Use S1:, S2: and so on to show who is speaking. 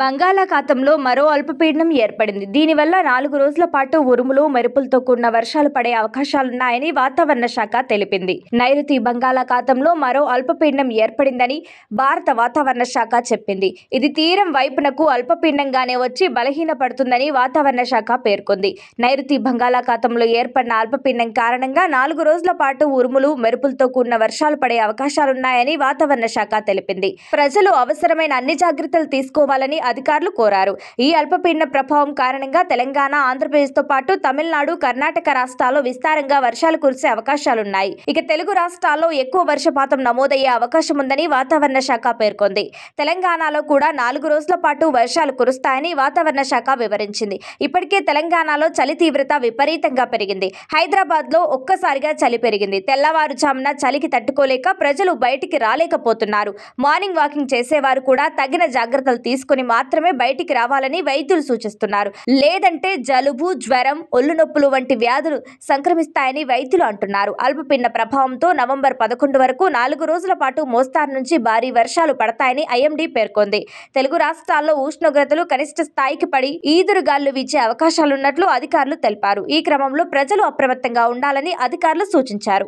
S1: బంగాళాఖాతంలో మరో అల్పపీడనం ఏర్పడింది దీనివల్ల నాలుగు రోజుల పాటు ఉరుములు మెరుపులతో కూడిన వర్షాలు పడే అవకాశాలున్నాయని వాతావరణ శాఖ తెలిపింది నైరుతి బంగాళాఖాతంలో మరో అల్పపీడనం ఏర్పడిందని భారత వాతావరణ శాఖ చెప్పింది ఇది తీరం వైపునకు అల్పపీడనంగానే వచ్చి బలహీనపడుతుందని వాతావరణ శాఖ పేర్కొంది నైరుతి బంగాళాఖాతంలో ఏర్పడిన అల్పపీడనం కారణంగా నాలుగు రోజుల పాటు ఉరుములు మెరుపులతో కూడిన వర్షాలు పడే అవకాశాలున్నాయని వాతావరణ శాఖ తెలిపింది ప్రజలు అవసరమైన అన్ని జాగ్రత్తలు తీసుకోవాలని అధికారులు కోరారు ఈ అల్పపీడన ప్రభావం కారణంగా తెలంగాణ ఆంధ్రప్రదేశ్తో పాటు తమిళనాడు కర్ణాటక రాష్ట్రాల్లో విస్తారంగా వర్షాలు కురిసే అవకాశాలున్నాయి ఇక తెలుగు రాష్ట్రాల్లో ఎక్కువ వర్షపాతం నమోదయ్యే అవకాశం ఉందని వాతావరణ శాఖ పేర్కొంది తెలంగాణలో కూడా నాలుగు రోజుల పాటు వర్షాలు కురుస్తాయని వాతావరణ శాఖ వివరించింది ఇప్పటికే తెలంగాణలో చలి తీవ్రత విపరీతంగా పెరిగింది హైదరాబాద్లో ఒక్కసారిగా చలి పెరిగింది తెల్లవారుజామున చలికి తట్టుకోలేక ప్రజలు బయటికి రాలేకపోతున్నారు మార్నింగ్ వాకింగ్ చేసేవారు కూడా తగిన జాగ్రత్తలు తీసుకుని మాత్రమే బయటికి రావాలని వైద్యులు సూచిస్తున్నారు లేదంటే జలుబు జ్వరం ఒళ్ళు నొప్పులు వంటి వ్యాధులు సంక్రమిస్తాయని వైద్యులు అంటున్నారు అల్పపిన్న ప్రభావంతో నవంబర్ పదకొండు వరకు నాలుగు రోజుల పాటు మోస్తారు నుంచి భారీ వర్షాలు పడతాయని ఐఎండీ పేర్కొంది తెలుగు రాష్ట్రాల్లో ఉష్ణోగ్రతలు కనిష్ట స్థాయికి పడి ఈదురుగాళ్లు వీచే అవకాశాలున్నట్లు అధికారులు తెలిపారు ఈ క్రమంలో ప్రజలు అప్రమత్తంగా ఉండాలని అధికారులు సూచించారు